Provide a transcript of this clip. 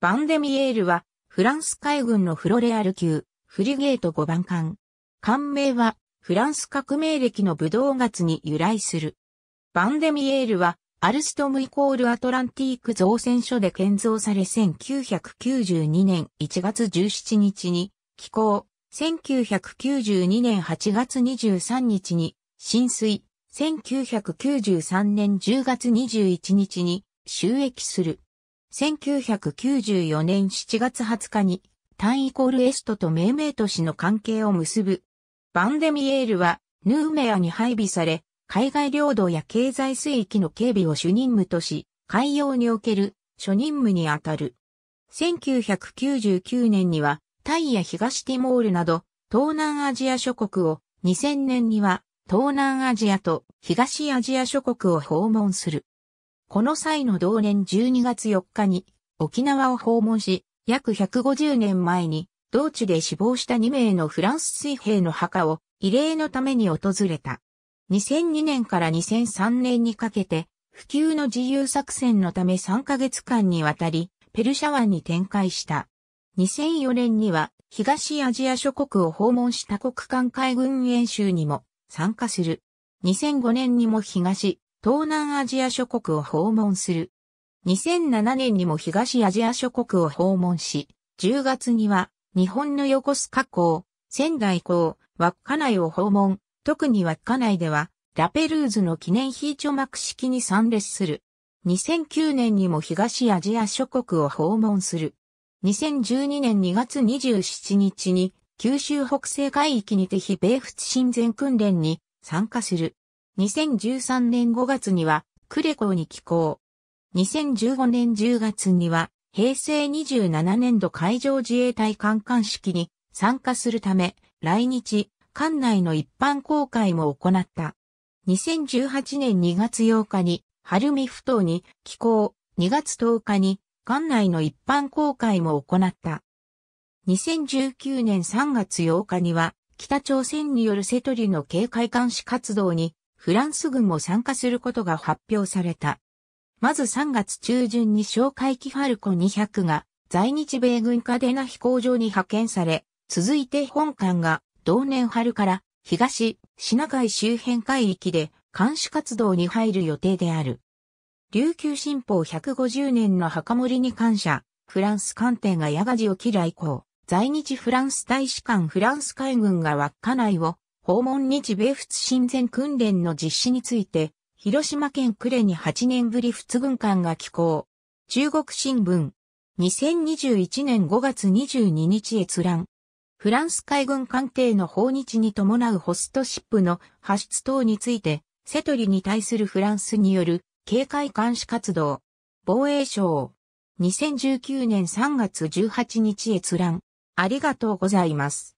バンデミエールは、フランス海軍のフロレアル級、フリゲート5番艦。艦名は、フランス革命歴の武道月に由来する。バンデミエールは、アルストムイコールアトランティーク造船所で建造され1992年1月17日に寄港、1992年8月23日に浸水、1993年10月21日に収益する。1994年7月20日に、タンイコールエストと命名都市の関係を結ぶ。バンデミエールは、ヌーメアに配備され、海外領土や経済水域の警備を主任務とし、海洋における初任務にあたる。1999年には、タイや東ティモールなど、東南アジア諸国を、2000年には、東南アジアと東アジア諸国を訪問する。この際の同年12月4日に沖縄を訪問し、約150年前に同地で死亡した2名のフランス水兵の墓を慰霊のために訪れた。2002年から2003年にかけて、普及の自由作戦のため3ヶ月間にわたり、ペルシャ湾に展開した。2004年には、東アジア諸国を訪問した国間海軍演習にも参加する。2005年にも東東南アジア諸国を訪問する。2007年にも東アジア諸国を訪問し、10月には日本の横須賀港、仙台港、稚内を訪問、特に稚内では、ラペルーズの記念非著幕式に参列する。2009年にも東アジア諸国を訪問する。2012年2月27日に九州北西海域にて非米仏親善訓練に参加する。2013年5月には、クレコーに寄港。2015年10月には、平成27年度海上自衛隊観艦式に参加するため、来日、艦内の一般公開も行った。2018年2月8日に、晴海ふ頭に寄港、2月10日に、艦内の一般公開も行った。2019年3月8日には、北朝鮮によるセトリの警戒監視活動にフランス軍も参加することが発表された。まず3月中旬に哨戒機ファルコ200が在日米軍カデナ飛行場に派遣され、続いて本艦が同年春から東シナ海周辺海域で監視活動に入る予定である。琉球新報150年の墓守に感謝、フランス艦艇が矢賀寺を切る以降、在日フランス大使館フランス海軍が稚内を訪問日米仏親善訓練の実施について、広島県呉に8年ぶり仏軍艦が寄港。中国新聞。2021年5月22日閲覧。フランス海軍艦艇の訪日に伴うホストシップの発出等について、セトリに対するフランスによる警戒監視活動。防衛省。2019年3月18日閲覧。ありがとうございます。